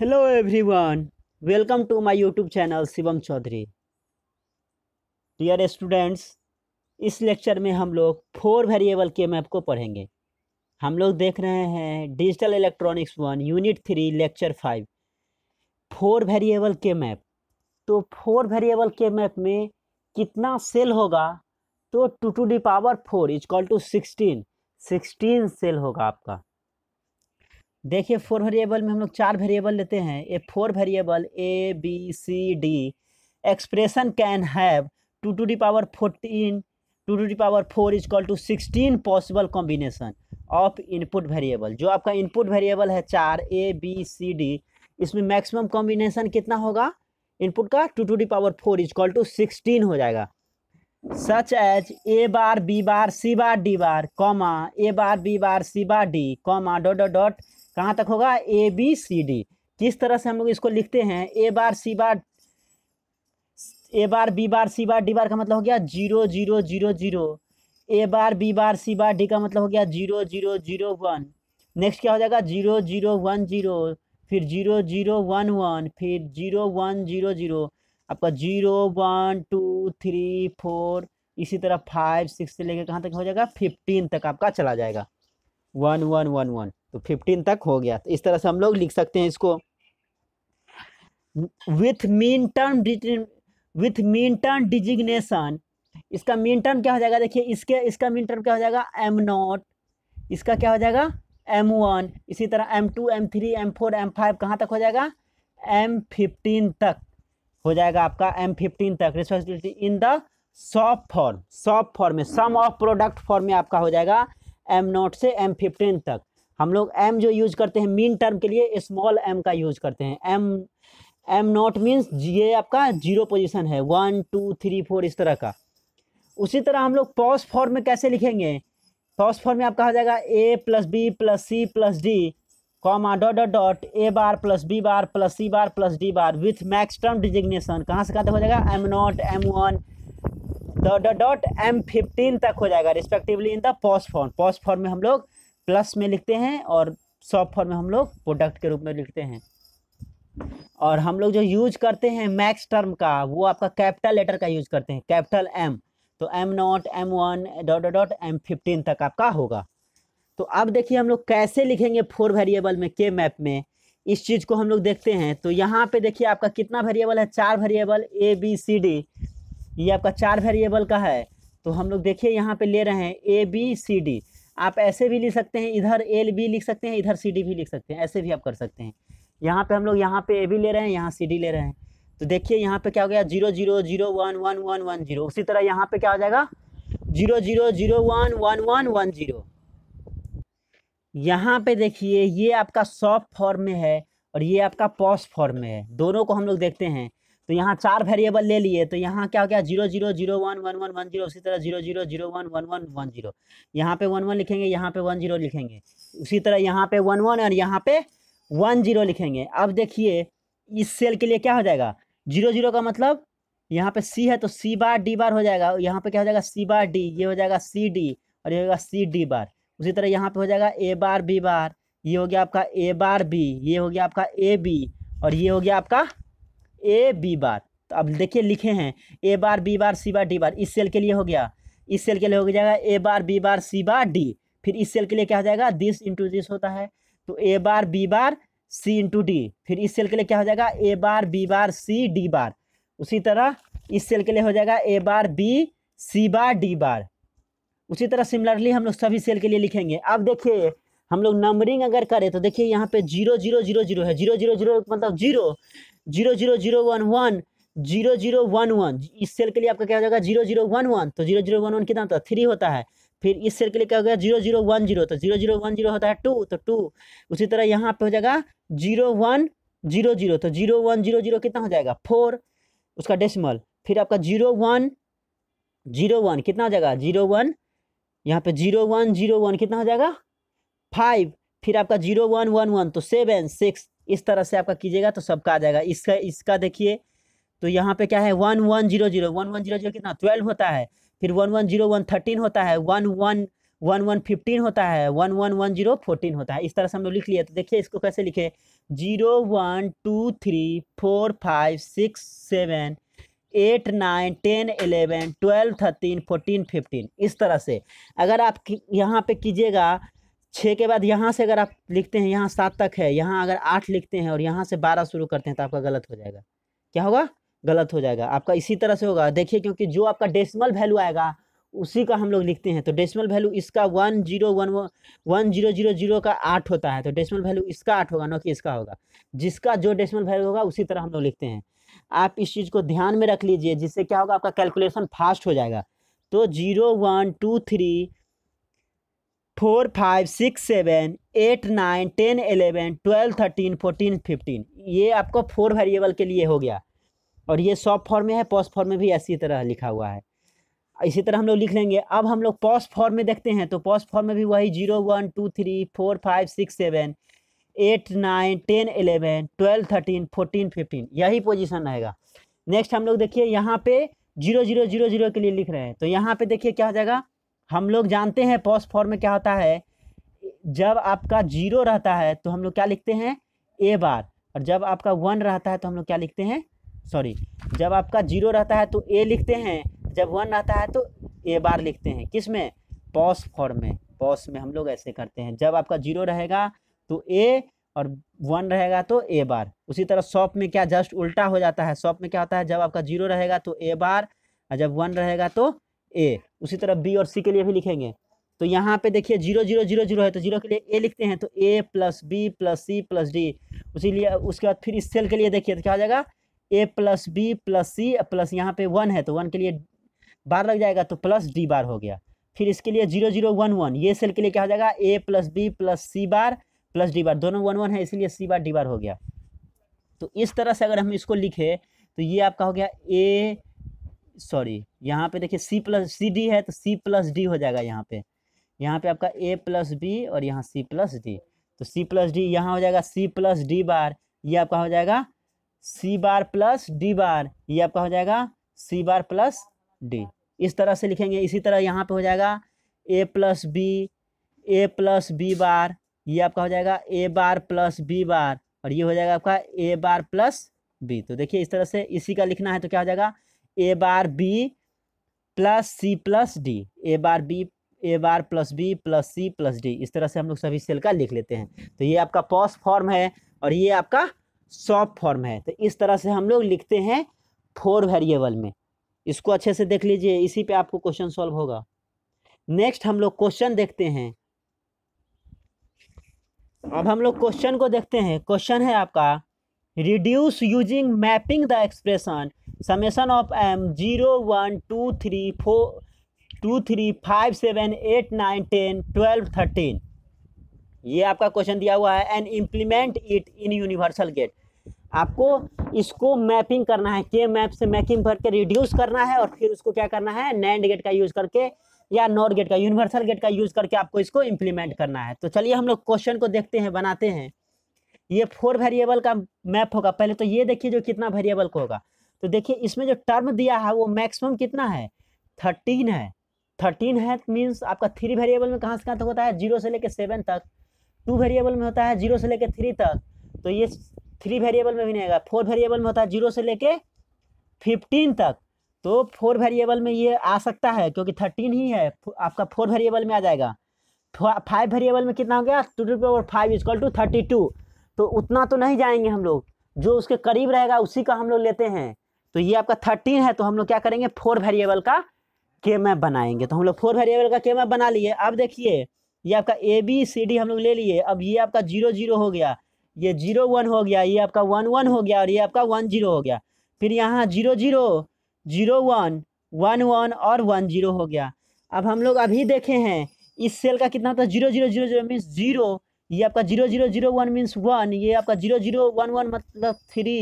Hello everyone welcome to my YouTube channel Shivam Chaudhary dear students इस lecture में हम लोग फोर वेरिएबल के मैप को पढ़ेंगे हम लोग देख रहे हैं digital electronics one unit three lecture five four variable के मैप तो फोर वेरिएबल के मैप में कितना सेल होगा तो two to the power four is equal to sixteen sixteen cell होगा आपका देखिए फोर वेरिएबल में हम लोग चार वेरिएबल लेते हैं a four variable A B C D expression can have two to the power fourteen two to the power four is equal to sixteen possible combination of input variable जो आपका input variable है चार A B C D इसमें maximum combination कितना होगा input का two to the power four is equal to sixteen हो जाएगा such as A bar B bar C bar D bar comma A bar B bar C bar D comma dot dot dot कहाँ तक होगा ए B C D किस तरह से हम लोग इसको लिखते हैं ए बार सी बार ए bar B bar C bar D बार का मतलब हो गया zero zero zero zero A bar B bar C bar D का मतलब हो गया zero zero zero one next क्या हो जाएगा जीरो जीरो वन जीरो फिर जीरो जीरो वन वन फिर जीरो वन जीरो जीरो आपका zero one two three four इसी तरह फाइव सिक्स से लेकर कहाँ तक हो जाएगा फिफ्टीन तक आपका चला जाएगा वन वन वन वन तो फिफ्टीन तक हो गया तो इस तरह से हम लोग लिख सकते हैं इसको with mean term with mean term designation इसका मीन टर्म क्या हो जाएगा देखिए इसके इसका मीन टर्म क्या हो जाएगा एम नॉट इसका क्या हो जाएगा एम वन इसी तरह m two m three m four m five कहाँ तक हो जाएगा एम फिफ्टीन तक हो जाएगा आपका एम फिफ्टीन तक responsibility in the soft form soft form में सम ऑफ प्रोडक्ट फॉर्म में आपका हो जाएगा एम नॉट से एम फिफ्टीन तक हम लोग एम जो यूज करते हैं मीन टर्म के लिए स्मॉल एम का यूज करते हैं एम एम नॉट मीन्स ये आपका जीरो पोजिशन है वन टू थ्री फोर इस तरह का उसी तरह हम लोग पॉस फॉर्म में कैसे लिखेंगे पॉस फॉर्म में आपका हो जाएगा A plus B plus C plus D comma dot dot dot A bar plus B bar plus C bar plus D bar with max term designation कहाँ से कहाँ तक हो जाएगा m not M one dot dot M fifteen तक हो जाएगा respectively in the post form post form में हम लोग प्लस में लिखते हैं और सॉफ्ट फॉर्म में हम लोग प्रोडक्ट के रूप में लिखते हैं और हम लोग जो यूज करते हैं मैक्स टर्म का वो आपका कैपिटल लेटर का यूज करते हैं कैपिटल एम तो M not M one dot dot M fifteen तक आपका होगा तो अब देखिए हम लोग कैसे लिखेंगे फोर वेरिएबल में के मैप में इस चीज़ को हम लोग देखते हैं तो यहाँ पे देखिए आपका कितना वेरिएबल है चार variable A B C D ये आपका चार वेरिएबल का है तो हम लोग देखिए यहाँ पे ले रहे हैं ए बी सी डी आप ऐसे भी लिख सकते हैं इधर एल बी लिख सकते हैं इधर सी डी भी लिख सकते हैं ऐसे भी आप कर सकते हैं यहाँ पे हम लोग यहाँ पे ए बी ले रहे हैं यहाँ सी डी ले रहे हैं तो देखिए यहाँ पे क्या हो गया zero zero zero one one one one zero उसी तरह यहाँ पे क्या हो जाएगा zero zero zero one one one one zero यहाँ पे देखिए ये आपका सॉफ्ट फॉर्म में है और ये आपका पॉस फॉर्म में है दोनों को हम लोग देखते हैं तो यहाँ चार वेरिएबल ले लिए तो यहाँ क्या हो गया zero zero zero one one one one zero उसी तरह zero zero zero one one one one zero यहाँ पे वन वन लिखेंगे यहाँ पे वन जीरो लिखेंगे उसी तरह यहाँ पे वन वन और यहाँ पे वन जीरो लिखेंगे अब देखिए इस सेल के लिए क्या हो जाएगा जीरो जीरो का मतलब यहाँ पे सी है तो सी बार डी बार हो जाएगा यहाँ पे क्या हो जाएगा सी बार डी ये हो जाएगा सी डी और ये होगा सी डी बार उसी तरह यहाँ पे हो जाएगा ए बार बी बार ये हो गया आपका ए बार बी ये हो गया आपका ए बी और ये हो गया आपका ए बी बार तो अब देखिए लिखे हैं ए bar B bar C bar D बार इस सेल के लिए हो गया इस सेल के लिए हो जाएगा A bar B bar C bar D फिर इस सेल के लिए क्या हो जाएगा दिस इंटू दिस होता है तो A bar B bar C into D फिर इस सेल के लिए क्या हो जाएगा A bar B bar C D बार उसी तरह इस सेल के लिए हो जाएगा A bar B C bar D बार उसी तरह सिमिलरली हम लोग सभी सेल के लिए लिखेंगे अब देखिए हम लोग नंबरिंग अगर करें तो देखिए यहाँ पे जीरो जीरो जीरो जीरो है जीरो जीरो जीरो मतलब zero zero zero zero one one zero zero one one इस सेल के लिए आपका क्या हो जाएगा जीरो जीरो वन वन तो जीरो जीरो वन वन कितना होता है थ्री होता है फिर इस सेल के लिए क्या हो गया जीरो जीरो वन जीरो तो जीरो जीरो वन जीरो होता है टू तो टू उसी तरह यहाँ पे हो जाएगा जीरो वन जीरो जीरो तो जीरो वन जीरो जीरो कितना हो जाएगा फोर उसका डेसिमल फिर आपका जीरो वन जीरो वन कितना हो जाएगा जीरो वन यहाँ पे जीरो वन जीरो वन कितना हो जाएगा फाइव फिर आपका जीरो वन वन वन तो सेवन सिक्स इस तरह से आपका कीजिएगा तो सबका आ जाएगा इसका इसका देखिए तो यहाँ पे क्या है one one zero zero one one zero zero कितना ट्वेल्व होता है फिर one one zero one thirteen होता है one one one one fifteen होता है one one one zero fourteen होता है इस तरह से हम लोग लिख लिए तो देखिए इसको कैसे लिखे zero one two three four five six seven eight nine ten eleven twelve thirteen fourteen fifteen इस तरह से अगर आप यहाँ पे कीजिएगा छः के बाद यहाँ से अगर आप लिखते हैं यहाँ सात तक है यहाँ अगर आठ लिखते हैं और यहाँ से बारह शुरू करते हैं तो आपका गलत हो जाएगा क्या होगा गलत हो जाएगा आपका इसी तरह से होगा देखिए क्योंकि जो आपका डेसिमल वैल्यू आएगा उसी का हम लोग लिखते हैं तो डेसिमल वैल्यू इसका one zero one one zero zero zero का आठ होता है तो डेसिमल वैल्यू इसका आठ होगा ना कि इसका होगा जिसका जो डेसिमल वैल्यू होगा उसी तरह हम लोग लिखते हैं आप इस चीज़ को ध्यान में रख लीजिए जिससे क्या होगा आपका कैलकुलेशन फास्ट हो जाएगा तो zero one two three four five six seven eight nine ten eleven twelve thirteen fourteen fifteen ये आपको फोर वेरिएबल के लिए हो गया और ये सॉप फॉर्म में है पॉस फॉर्म में भी ऐसी तरह लिखा हुआ है इसी तरह हम लोग लिख लेंगे अब हम लोग पॉस फॉर्म में देखते हैं तो पॉस फॉर्म में भी वही zero one two three four five six seven eight nine ten eleven twelve thirteen fourteen fifteen यही पोजीशन रहेगा नेक्स्ट हम लोग देखिए यहाँ पे जीरो जीरो जीरो जीरो के लिए लिख रहे हैं तो यहाँ पे देखिए क्या हो जाएगा हम लोग जानते हैं पॉस फॉर्म में क्या होता है जब आपका जीरो रहता है तो हम लोग क्या लिखते हैं ए बार और जब आपका वन रहता है तो हम लोग क्या लिखते हैं सॉरी जब आपका जीरो रहता है तो ए लिखते हैं जब वन रहता है तो ए बार लिखते हैं किस में पॉस फॉर्म में पॉस में हम लोग ऐसे करते हैं जब आपका जीरो रहेगा तो ए और वन रहेगा तो ए बार उसी तरह सॉप में क्या जस्ट उल्टा हो जाता है सॉप में क्या होता है जब आपका जीरो रहेगा तो ए बार और जब वन रहेगा तो ए उसी तरह बी और सी के लिए भी लिखेंगे तो यहाँ पे देखिए जीरो जीरो जीरो जीरो है तो जीरो के लिए ए लिखते हैं तो A plus B plus C plus D उसी लिए उसके बाद फिर इस सेल के लिए देखिए तो क्या हो जाएगा A plus B plus C plus यहाँ पे वन है तो वन के लिए बार लग जाएगा तो प्लस डी बार हो गया फिर इसके लिए जीरो जीरो वन वन ये सेल के लिए क्या हो जाएगा A plus B plus C bar plus D bar दोनों वन वन है इसीलिए सी बार डी बार हो गया तो इस तरह से अगर हम इसको लिखे तो ये आपका हो गया ए सॉरी यहाँ पे देखिए सी प्लस सी डी है तो सी प्लस डी हो जाएगा यहाँ पे यहाँ पे आपका ए प्लस बी और यहाँ सी प्लस डी तो सी प्लस डी यहाँ हो जाएगा सी प्लस डी बार ये आपका हो जाएगा सी बार प्लस डी बार ये आपका हो जाएगा सी बार प्लस डी इस तरह से लिखेंगे इसी तरह यहाँ पे हो जाएगा A plus B A plus B bar ये आपका हो जाएगा ए बार प्लस बी बार और ये हो जाएगा आपका ए बार प्लस बी तो देखिए इस तरह से इसी का लिखना है तो क्या हो जाएगा A bar B plus C plus D A bar B A bar plus B plus C plus D इस तरह से हम लोग सभी सेल का लिख लेते हैं तो ये आपका पॉस फॉर्म है और ये आपका सॉप फॉर्म है तो इस तरह से हम लोग लिखते हैं फोर वेरिएबल में इसको अच्छे से देख लीजिए इसी पे आपको क्वेश्चन सॉल्व होगा नेक्स्ट हम लोग क्वेश्चन देखते हैं अब हम लोग क्वेश्चन को देखते हैं क्वेश्चन है आपका reduce using mapping the expression summation of M zero one two three four two three five seven eight nine ten twelve thirteen ये आपका क्वेश्चन दिया हुआ है and implement it in universal gate आपको इसको मैपिंग करना है के मैप से मैपिंग करके रिड्यूस करना है और फिर उसको क्या करना है नैंड गेट का यूज़ करके या नॉर गेट का यूनिवर्सल गेट का यूज़ करके आपको इसको इम्प्लीमेंट करना है तो चलिए हम लोग क्वेश्चन को देखते हैं बनाते हैं ये फोर वेरिएबल का मैप होगा पहले तो ये देखिए जो कितना वेरिएबल का होगा तो देखिए इसमें जो टर्म दिया है वो मैक्सिमम कितना है थर्टीन है थर्टीन है मीन्स आपका थ्री वेरिएबल में कहाँ से कहाँ तक होता है जीरो से लेकर सेवन तक टू वेरिएबल में होता है जीरो से लेकर थ्री तक तो ये थ्री वेरिएबल में भी नहीं आएगा फोर वेरिएबल में होता है जीरो से लेके फिफ्टीन तक तो फोर वेरिएबल में ये आ सकता है क्योंकि थर्टीन ही है आपका फोर वेरिएबल में आ जाएगा फाइव वेरिएबल में कितना हो गया two two power five is equal to thirty two तो उतना तो नहीं जाएंगे हम लोग जो उसके करीब रहेगा उसी का हम लोग लेते हैं तो ये आपका थर्टीन है तो हम लोग क्या करेंगे फोर वेरिएबल का के मैप बनाएंगे तो हम लोग फोर वेरिएबल का के मैप बना लिए अब देखिए ये आपका ए बी सी डी हम लोग ले लिए अब ये आपका जीरो जीरो हो गया ये जीरो वन हो गया ये आपका वन वन हो गया और ये आपका वन जीरो हो गया फिर यहाँ zero zero zero one one one और वन जीरो हो गया अब हम लोग अभी देखे हैं इस सेल का कितना था zero zero zero zero means zero ये आपका zero zero zero one means one ये आपका जीरो जीरो वन वन मतलब थ्री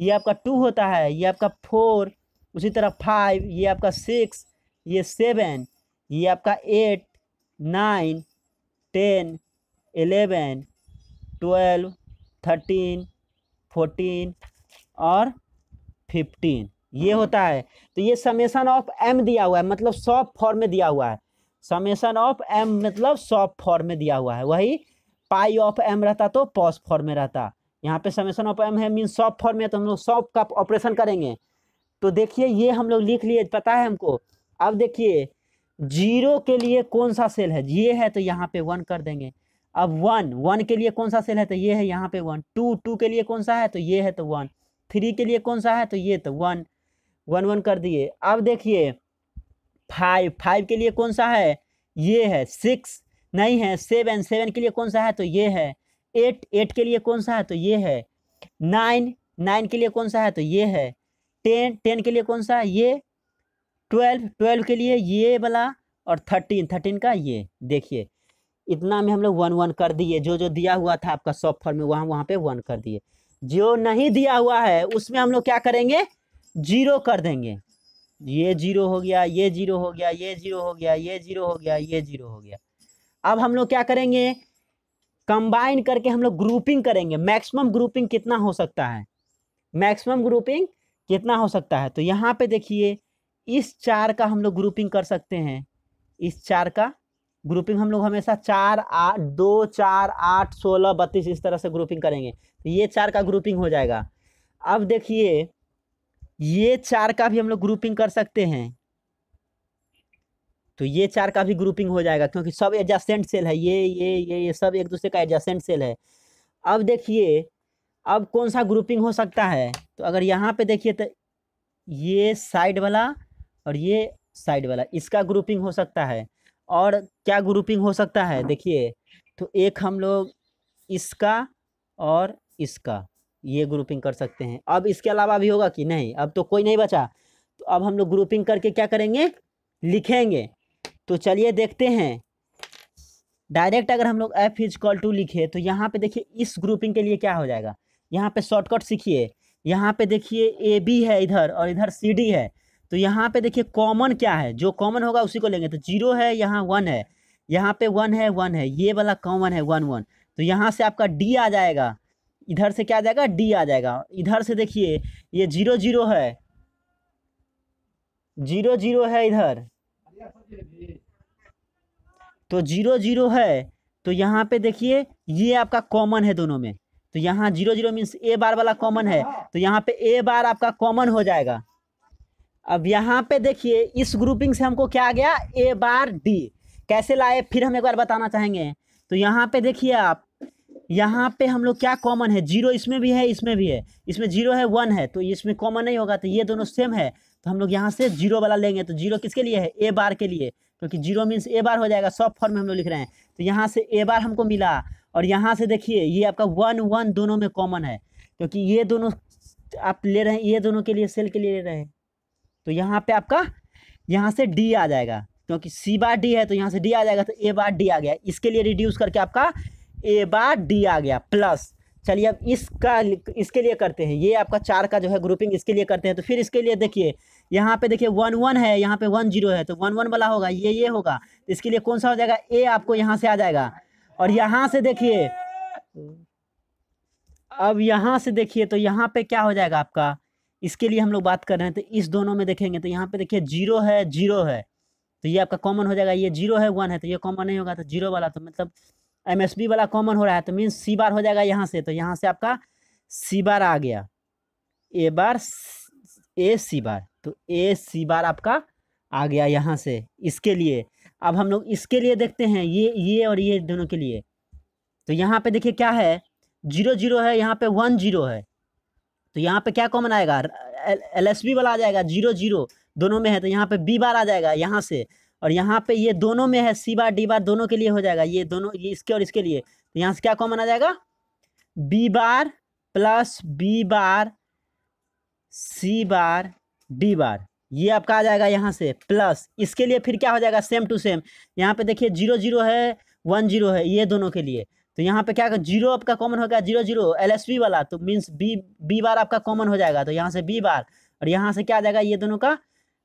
ये आपका टू होता है ये आपका फोर उसी तरह फाइव ये आपका सिक्स ये सेवन ये आपका eight nine ten eleven twelve thirteen fourteen और फिफ्टीन ये हाँ। होता है तो ये समेसन ऑफ एम दिया हुआ है मतलब सॉफ्ट फॉर्म में दिया हुआ है समेसन ऑफ एम मतलब सॉफ्ट फॉर्म में दिया हुआ है वही पाई ऑफ एम रहता तो पॉस फॉर्म में रहता यहाँ पे समेसन ऑफ एम है मीन सॉफ्ट फॉर्म में तो हम लोग सॉफ्ट का ऑपरेशन करेंगे तो देखिए ये हम लोग लिख लिए पता है हमको अब देखिए जीरो के लिए कौन सा सेल है ये है तो यहाँ पे वन कर देंगे अब वन वन के लिए कौन सा सेल है तो ये है यहाँ पे वन टू टू के लिए कौन सा है तो ये है तो वन थ्री के लिए कौन सा है तो ये तो वन वन वन कर दिए अब देखिए फाइव फाइव के लिए कौन सा है ये है सिक्स नहीं है सेवन सेवन के लिए कौन सा है तो ये है एट एट के लिए कौन सा है तो ये है नाइन नाइन के लिए कौन सा है तो ये है टेन टेन के लिए कौन सा है ये ट्वेल्व ट्वेल्व के लिए ये वाला और थर्टीन थर्टीन का ये देखिए इतना में हम लोग वन वन कर दिए जो जो दिया हुआ था आपका सॉफ्ट फॉर्म में वहाँ वहाँ पे वन कर दिए जो नहीं दिया हुआ है उसमें हम लोग क्या करेंगे जीरो कर देंगे ये जीरो हो गया ये जीरो हो गया ये जीरो हो गया ये जीरो हो गया ये जीरो हो गया अब हम लोग क्या करेंगे कंबाइन करके हम लोग ग्रुपिंग करेंगे मैक्सिमम ग्रुपिंग कितना हो सकता है मैक्सिमम ग्रुपिंग कितना हो सकता है तो यहाँ पे देखिए इस चार का हम लोग ग्रुपिंग कर सकते हैं इस चार का ग्रुपिंग हम लोग हमेशा चार आठ दो चार आठ सोलह बत्तीस इस तरह से ग्रुपिंग करेंगे तो ये चार का ग्रुपिंग हो जाएगा अब देखिए ये चार का भी हम लोग ग्रुपिंग कर सकते हैं तो ये चार का भी ग्रुपिंग हो जाएगा क्योंकि सब एडजस्टेंट सेल है ये ये ये ये सब एक दूसरे का एडजस्टेंट सेल है अब देखिए अब कौन सा ग्रुपिंग हो सकता है तो अगर यहाँ पे देखिए तो ये साइड वाला और ये साइड वाला इसका ग्रुपिंग हो सकता है और क्या ग्रुपिंग हो सकता है देखिए तो एक हम लोग इसका और इसका ये ग्रुपिंग कर सकते हैं अब इसके अलावा भी होगा कि नहीं अब तो कोई नहीं बचा तो अब हम लोग ग्रुपिंग करके क्या करेंगे लिखेंगे तो चलिए देखते हैं डायरेक्ट अगर हम लोग एफ इज कॉल टू लिखे तो यहाँ पे देखिए इस ग्रुपिंग के लिए क्या हो जाएगा यहाँ पे शॉर्टकट सीखिए यहाँ पे देखिए ए बी है इधर और इधर सी डी है तो यहाँ पे देखिए कॉमन क्या है जो कॉमन होगा उसी को लेंगे तो जीरो है यहाँ वन है यहाँ पे वन है वन है ये वाला कॉमन है वन वन तो यहाँ से आपका डी आ जाएगा इधर से क्या आ जाएगा डी आ जाएगा इधर से देखिए ये जीरो जीरो है जीरो जीरो है इधर तो जीरो जीरो है तो यहाँ पे देखिए ये आपका कॉमन है दोनों में तो यहाँ zero zero means A bar वाला कॉमन है तो यहाँ पे ए बार आपका कॉमन हो जाएगा अब यहाँ पे देखिए इस ग्रुपिंग से हमको क्या आ गया ए बार डी कैसे लाए फिर हम एक बार बताना चाहेंगे तो यहाँ पे देखिए आप यहाँ पे हम लोग क्या कॉमन है जीरो इसमें भी है इसमें भी है इसमें जीरो है वन है तो इसमें कॉमन नहीं होगा तो ये दोनों सेम है तो हम लोग यहाँ से जीरो वाला लेंगे तो जीरो किसके लिए है ए बार के लिए क्योंकि जीरो मीन्स ए बार हो जाएगा सब फॉर्म में हम लोग लिख रहे हैं तो यहाँ से ए बार हमको मिला और यहाँ से देखिए ये आपका वन वन दोनों में कॉमन है क्योंकि ये दोनों आप ले रहे हैं ये दोनों के लिए सेल के लिए ले रहे हैं तो यहाँ पे आपका यहाँ से डी आ जाएगा क्योंकि सी बार डी है तो यहाँ से डी आ जाएगा तो ए बार डी आ गया इसके लिए रिड्यूस करके आपका ए बार डी आ गया प्लस चलिए अब इसका इसके लिए करते हैं ये आपका चार का जो है ग्रुपिंग इसके लिए करते हैं तो फिर इसके लिए देखिए यहाँ पे देखिए वन वन है यहाँ पे वन जीरो है तो वन वन वाला होगा ये ये होगा तो इसके लिए कौन सा हो जाएगा ए आपको यहाँ से आ जाएगा और यहाँ से देखिए अब यहाँ से देखिए तो यहाँ पे क्या हो जाएगा आपका इसके लिए हम लोग बात कर रहे हैं तो इस दोनों में देखेंगे तो यहाँ पे देखिए जीरो है जीरो है तो ये आपका कॉमन हो जाएगा ये जीरो है वन है तो ये कॉमन नहीं होगा तो जीरो वाला तो मतलब एम एस बी वाला कॉमन हो रहा है तो मीन्स सी बार हो जाएगा यहाँ से तो यहाँ से आपका सी बार आ गया ए बार ए सी बार तो ए सी बार आपका आ गया यहाँ से इसके लिए अब हम लोग इसके लिए देखते हैं ये ये और ये दोनों के लिए तो यहाँ पे देखिए क्या है जीरो जीरो है यहाँ पे वन जीरो है तो यहाँ पे क्या कॉमन आएगा एल एस बी वाला आ जाएगा जीरो जीरो दोनों में है तो यहाँ पे बी बार आ जाएगा यहाँ से और यहाँ पे ये दोनों में है सी बार डी बार दोनों के लिए हो जाएगा ये दोनों ये इसके और इसके लिए तो यहाँ से क्या कॉमन आ जाएगा B bar plus B bar C bar D bar ये आपका आ जाएगा यहाँ से प्लस इसके लिए फिर क्या हो जाएगा सेम टू सेम यहाँ पे देखिए जीरो जीरो है वन जीरो है ये दोनों के लिए तो यहाँ पे क्या जीरो आपका कॉमन हो गया zero zero L S B वाला तो मीन्स बी बी बार आपका कॉमन हो जाएगा तो यहाँ से बी बार और यहाँ से क्या आ जाएगा ये दोनों का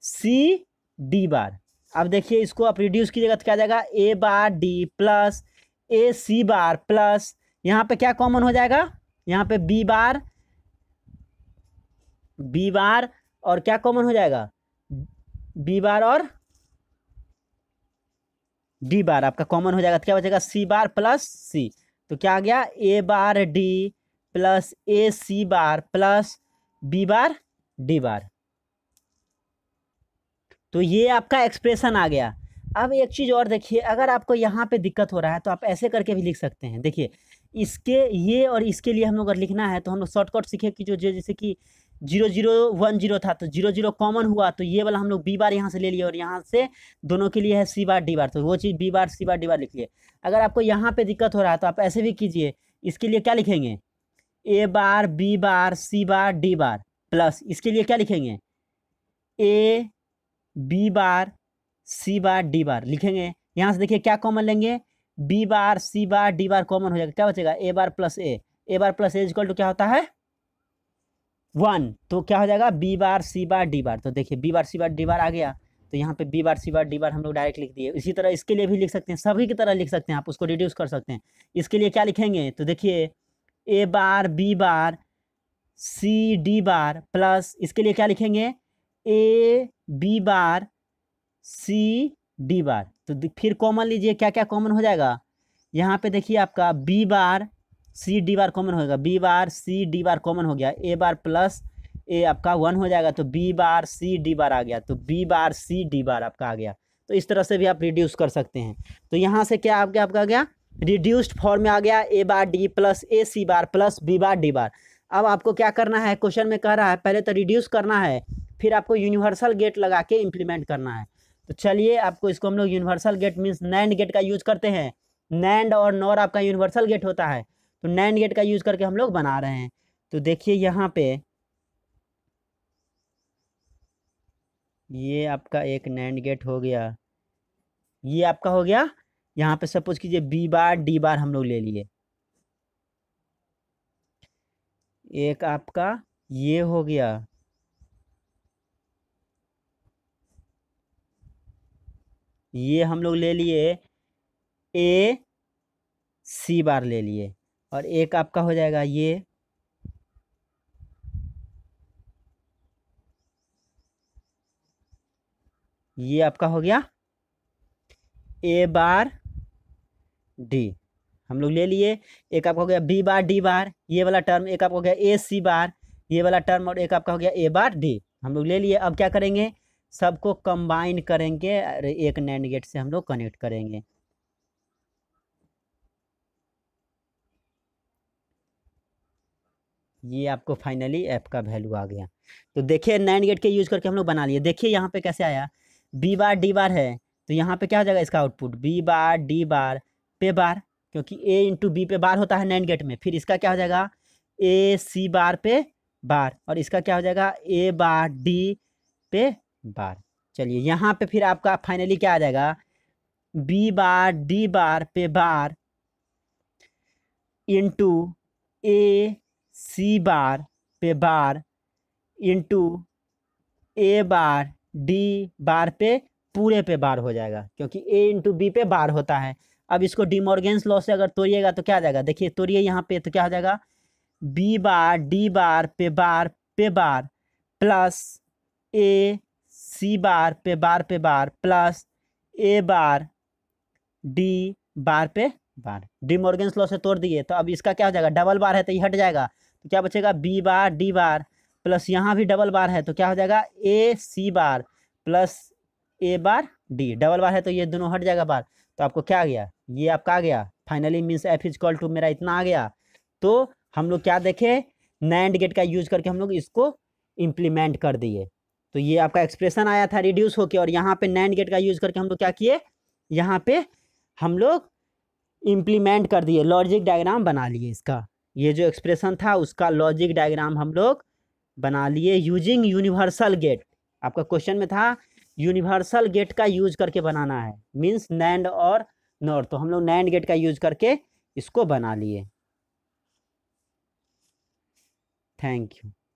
सी डी बार अब देखिए इसको आप रिड्यूस कीजिएगा तो क्या जाएगा A bar D plus A C bar plus यहाँ पे क्या कॉमन हो जाएगा यहाँ पे बी बार बी बार और क्या कॉमन हो जाएगा बी बार और डी बार आपका कॉमन हो जाएगा तो क्या बचेगा सी बार प्लस सी तो क्या आ गया A bar D plus A C bar plus B bar D bar तो ये आपका एक्सप्रेशन आ गया अब एक चीज़ और देखिए अगर आपको यहाँ पे दिक्कत हो रहा है तो आप ऐसे करके भी लिख सकते हैं देखिए इसके ये और इसके लिए हम लोग अगर लिखना है तो हम लोग शॉर्टकट सीखे कि जो जैसे कि जीरो जीरो वन जीरो था तो जीरो जीरो कॉमन हुआ तो ये वाला हम लोग बी बार यहाँ से ले लिए और यहाँ से दोनों के लिए है सी बार डी बार तो वो चीज़ B bar C bar D बार लिख लिए अगर आपको यहाँ पर दिक्कत हो रहा है तो आप ऐसे भी कीजिए इसके लिए क्या लिखेंगे A bar B bar C bar D bar plus इसके लिए क्या लिखेंगे A B bar C bar D बार लिखेंगे यहाँ से देखिए क्या कॉमन लेंगे B bar C bar D bar common हो जाएगा क्या बचेगा A bar plus A A bar plus A is equal to क्या होता है वन तो क्या हो जाएगा B bar C bar D bar तो देखिए B bar C bar D बार आ गया तो यहाँ पे B bar C bar D बार हम लोग डायरेक्ट लिख दिए इसी तरह इसके लिए भी लिख सकते हैं सभी की तरह लिख सकते हैं आप उसको रिड्यूस कर सकते हैं इसके लिए क्या लिखेंगे तो देखिए A bar B bar C D bar plus इसके लिए क्या लिखेंगे A B bar C D bar तो फिर कॉमन लीजिए क्या क्या कॉमन हो जाएगा यहाँ पे देखिए आपका B bar C D bar common होगा B bar C D bar common हो गया ए बार प्लस ए आपका वन हो जाएगा तो बी बार सी डी बार आ गया तो बी बार सी डी बार आपका आ गया तो इस तरह से भी आप रिड्यूस कर सकते हैं तो यहाँ से क्या आपका आपका आ गया रिड्यूस्ड फॉर्म में आ गया A bar D plus A C bar plus B bar D bar अब आपको क्या करना है क्वेश्चन में कह रहा है पहले तो रिड्यूस करना है फिर आपको यूनिवर्सल गेट लगा के इम्प्लीमेंट करना है तो चलिए आपको इसको हम लोग universal gate means NAND gate का यूज करते हैं नैंड और नॉर आपका यूनिवर्सल गेट होता है तो नैंड गेट का यूज करके हम लोग बना रहे हैं तो देखिए यहाँ पे ये आपका एक नैंड गेट हो गया ये आपका हो गया यहाँ पे सपोज कीजिए बी बार डी बार हम लोग ले लिए एक आपका ये हो गया ये हम लोग ले लिए ए सी बार ले लिए और एक आपका हो जाएगा ये ये आपका हो गया ए बार डी हम लोग ले लिए एक आपका हो गया बी बार डी बार ये वाला टर्म एक आपका हो गया ए सी बार ये वाला टर्म और एक आपका हो गया ए बार डी हम लोग ले लिए अब क्या करेंगे सबको कंबाइन करेंगे एक नैंड गेट से हम लोग कनेक्ट करेंगे ये आपको फाइनली ऐप का वैल्यू आ गया तो देखिए नाइन गेट के यूज़ करके हम लोग बना लिए देखिए यहाँ पे कैसे आया बी बार डी बार है तो यहाँ पे क्या हो जाएगा इसका output B bar D bar पे बार क्योंकि ए इंटू बी पे बार होता है नाइन गेट में फिर इसका क्या हो जाएगा ए सी बार पे बार और इसका क्या हो जाएगा ए बार डी पे बार चलिए यहाँ पे फिर आपका फाइनली क्या आ जाएगा बी बार डी बार पे बार इंटू ए सी बार पे बार इंटू ए बार डी बार पे पूरे पे बार हो जाएगा क्योंकि ए इंटू बी पे बार होता है अब इसको डिमोर्गेंस लॉ से अगर तोड़िएगा तो क्या आ जाएगा देखिए तोड़िए यहाँ पे तो क्या हो जाएगा बी बार डी बार पे बार पे बार प्लस ए सी बार पे बार पे बार plus A bar D bar पे बार डी मॉर्गन लॉ से तोड़ दिए तो अब इसका क्या हो जाएगा डबल बार है तो ये हट जाएगा तो क्या बचेगा B bar D bar plus यहाँ भी डबल बार है तो क्या हो जाएगा A C bar plus A bar D double bar है तो ये दोनों हट जाएगा बार तो आपको क्या आ गया ये आपका आ गया finally means F is equal to मेरा इतना आ गया तो हम लोग क्या देखे नैंड गेट का यूज करके हम लोग इसको इम्प्लीमेंट कर दिए तो ये आपका एक्सप्रेशन आया था रिड्यूस होके और यहाँ पे नैंड गेट का यूज़ करके हम लोग क्या किए यहाँ पे हम लोग इम्प्लीमेंट कर दिए लॉजिक डायग्राम बना लिए इसका ये जो एक्सप्रेशन था उसका लॉजिक डायग्राम हम लोग बना लिए यूजिंग यूनिवर्सल गेट आपका क्वेश्चन में था यूनिवर्सल गेट का यूज करके बनाना है मीन्स नैंड और नॉर तो हम लोग नैंड गेट का यूज करके इसको बना लिए थैंक यू